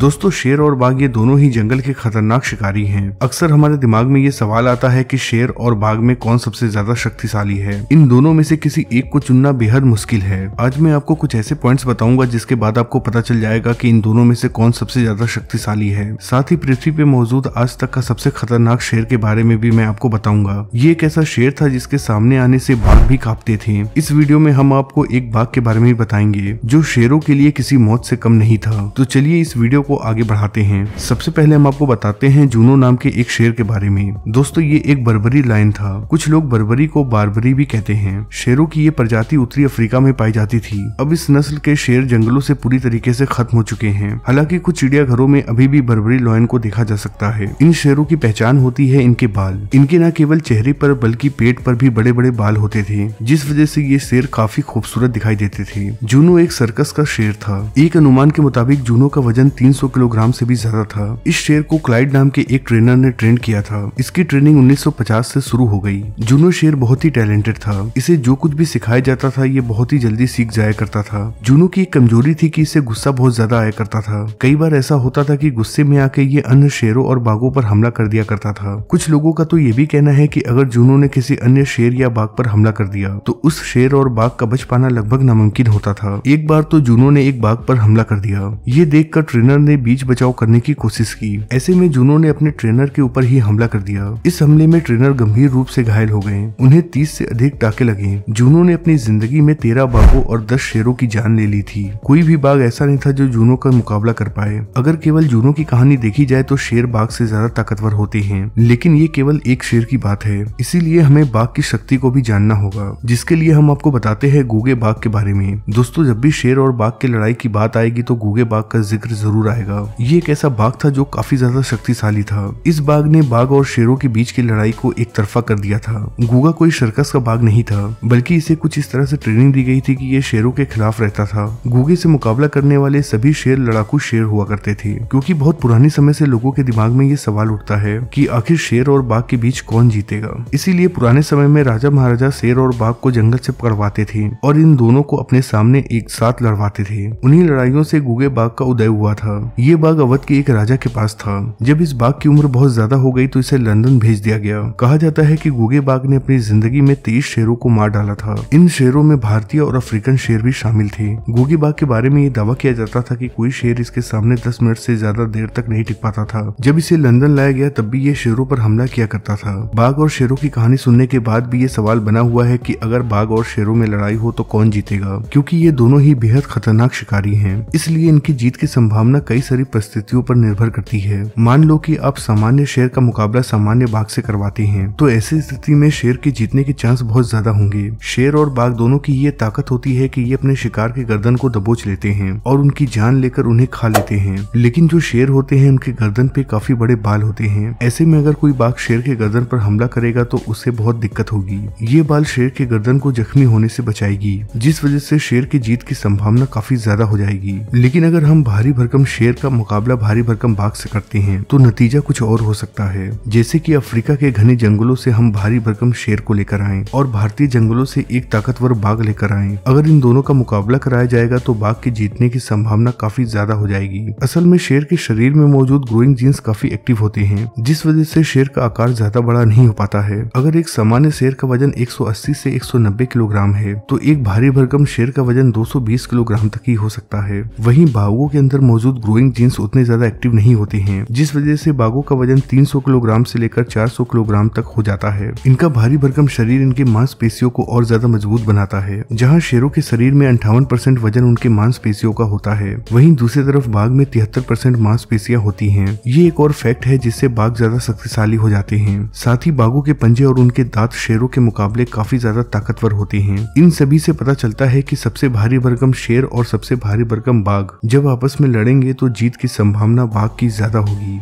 दोस्तों शेर और बाघ ये दोनों ही जंगल के खतरनाक शिकारी हैं अक्सर हमारे दिमाग में ये सवाल आता है कि शेर और बाघ में कौन सबसे ज्यादा शक्तिशाली है इन दोनों में से किसी एक को चुनना बेहद मुश्किल है आज मैं आपको कुछ ऐसे पॉइंट्स बताऊंगा जिसके बाद आपको पता चल जाएगा कि इन दोनों में से कौन सबसे ज्यादा शक्तिशाली है साथ ही पृथ्वी पे मौजूद आज तक का सबसे खतरनाक शेर के बारे में भी मैं आपको बताऊंगा ये एक ऐसा शेर था जिसके सामने आने से बाघ भी कांपते थे इस वीडियो में हम आपको एक बाघ के बारे में बताएंगे जो शेरों के लिए किसी मौत से कम नहीं था तो चलिए इस वीडियो को को आगे बढ़ाते हैं सबसे पहले हम आपको बताते हैं जूनो नाम के एक शेर के बारे में दोस्तों ये एक बर्बरी लाइन था कुछ लोग बर्बरी को बारबरी भी कहते हैं शेरों की ये प्रजाति उत्तरी अफ्रीका में पाई जाती थी अब इस नस्ल के शेर जंगलों से पूरी तरीके से खत्म हो चुके हैं हालांकि कुछ चिड़ियाघरों में अभी भी बर्बरी लॉयन को देखा जा सकता है इन शेरों की पहचान होती है इनके बाल इनके न केवल चेहरे पर बल्कि पेट पर भी बड़े बड़े बाल होते थे जिस वजह से ये शेर काफी खूबसूरत दिखाई देते थे जूनो एक सर्कस का शेर था एक अनुमान के मुताबिक जूनो का वजन तीन 300 किलोग्राम से भी ज्यादा था इस शेर को क्लाइड नाम के एक ट्रेनर ने ट्रेन किया था इसकी ट्रेनिंग 1950 से शुरू हो गई जूनो शेर बहुत ही टैलेंटेड था इसे जो कुछ भी सिखाया जाता था ये बहुत ही जल्दी सीख जाया करता था जूनो की एक कमजोरी थी कि इसे गुस्सा बहुत ज्यादा आया करता था कई बार ऐसा होता था कि गुस्से में आके ये अन्य शेरों और बाघों पर हमला कर दिया करता था कुछ लोगों का तो ये भी कहना है कि अगर जूनो ने किसी अन्य शेर या बाघ पर हमला कर दिया तो उस शेर और बाघ का बच पाना लगभग नामुमकिन होता था एक बार तो जूनो ने एक बाघ पर हमला कर दिया ये देखकर ट्रेनर ने बीच बचाव करने की कोशिश की ऐसे में जूनो ने अपने ट्रेनर के ऊपर ही हमला कर दिया इस हमले में ट्रेनर गंभीर रूप से घायल हो गए उन्हें तीस से अधिक टाके लगे जूनो ने अपनी जिंदगी में तेरह बाघों और दस शेरों की जान ले ली थी कोई भी बाघ ऐसा नहीं था जो जूनो का मुकाबला कर पाए अगर केवल जूनो की कहानी देखी जाए तो शेर बाघ से ज्यादा ताकतवर होते हैं लेकिन ये केवल एक शेर की बात है इसीलिए हमें बाघ की शक्ति को भी जानना होगा जिसके लिए हम आपको बताते हैं गूगे बाघ के बारे में दोस्तों जब भी शेर और बाघ की लड़ाई की बात आएगी तो गूगे बाघ का जिक्र जरूर आएगा आएगा ये एक ऐसा बाघ था जो काफी ज्यादा शक्तिशाली था इस बाघ ने बाघ और शेरों के बीच की लड़ाई को एक तरफा कर दिया था गुगा कोई सर्कस का बाघ नहीं था बल्कि इसे कुछ इस तरह से ट्रेनिंग दी गई थी कि ये शेरों के खिलाफ रहता था गुगे से मुकाबला करने वाले सभी शेर लड़ाकू शेर हुआ करते थे क्योंकि बहुत पुराने समय से लोगों के दिमाग में ये सवाल उठता है कि आखिर शेर और बाघ के बीच कौन जीतेगा इसीलिए पुराने समय में राजा महाराजा शेर और बाघ को जंगल से पकड़वाते थे और इन दोनों को अपने सामने एक साथ लड़वाते थे उन्हीं लड़ाइयों से गुगे बाघ का उदय हुआ था ये बाघ अवध के एक राजा के पास था जब इस बाग की उम्र बहुत ज्यादा हो गई तो इसे लंदन भेज दिया गया कहा जाता है कि गोगे बाग ने अपनी जिंदगी में तेईस शेरों को मार डाला था इन शेरों में भारतीय और अफ्रीकन शेर भी शामिल थे गोगे बाग के बारे में ये दावा किया जाता था की कोई शेर इसके सामने दस मिनट ऐसी ज्यादा देर तक नहीं टिक पाता था जब इसे लंदन लाया गया तब भी ये शेरों पर हमला किया करता था बाघ और शेरों की कहानी सुनने के बाद भी ये सवाल बना हुआ है कि अगर बाघ और शेरों में लड़ाई हो तो कौन जीतेगा क्योंकि ये दोनों ही बेहद खतरनाक शिकारी हैं इसलिए इनकी जीत की संभावना कई सारी परिस्थितियों पर निर्भर करती है मान लो कि आप सामान्य शेयर का मुकाबला सामान्य बाघ से करवाते हैं तो ऐसी स्थिति में शेर के जीतने के चांस बहुत ज्यादा होंगे शेर और बाघ दोनों की ये ताकत होती है की ये अपने शिकार के गर्दन को दबोच लेते हैं और उनकी जान लेकर उन्हें खा लेते हैं लेकिन जो शेर होते हैं उनके गर्दन पे काफी बड़े बाल होते हैं ऐसे में अगर कोई बाघ शेर के गर्दन पर हमला करेगा तो उससे बहुत दिक्कत होगी ये बाल शेर के गर्दन को जख्मी होने से बचाएगी जिस वजह से शेर की जीत की संभावना काफी ज्यादा हो जाएगी लेकिन अगर हम भारी भरकम शेर शेर का मुकाबला भारी भरकम बाघ से करते हैं तो नतीजा कुछ और हो सकता है जैसे कि अफ्रीका के घने जंगलों से हम भारी भरकम शेर को लेकर आए और भारतीय जंगलों से एक ताकतवर बाघ लेकर आए अगर इन दोनों का मुकाबला कराया जाएगा तो बाघ के जीतने की संभावना काफी ज्यादा हो जाएगी असल में शेर के शरीर में मौजूद ग्रोइंग जीन्स काफी एक्टिव होते हैं जिस वजह से शेर का आकार ज्यादा बड़ा नहीं हो पाता है अगर एक सामान्य शेर का वजन 180 से 190 किलोग्राम है तो एक भारी भरकम शेर का वजन 220 किलोग्राम तक ही हो सकता है वहीं बाघों के अंदर मौजूद गोइंग जीन्स उतने ज्यादा एक्टिव नहीं होते हैं जिस वजह से बाघों का वजन 300 किलोग्राम से लेकर 400 किलोग्राम तक हो जाता है इनका भारी भरकम शरीर इनके मांसपेशियों को और ज्यादा मजबूत बनाता है जहाँ शेरों के शरीर में अंठावन परसेंट वजन उनके मांसपेशियों का होता है वही दूसरी तरफ बाघ में तिहत्तर परसेंट मांसपेशियाँ होती हैं ये एक और फैक्ट है जिससे बाघ ज्यादा शक्तिशाली हो जाते हैं साथ ही बाघों के पंजे और उनके दांत शेरों के मुकाबले काफी ज्यादा ताकतवर होते हैं इन सभी से पता चलता है कि सबसे भारी भरकम शेर और सबसे भारी भरकम बाघ जब आपस में लड़ेंगे तो तो जीत की संभावना बाघ की ज्यादा होगी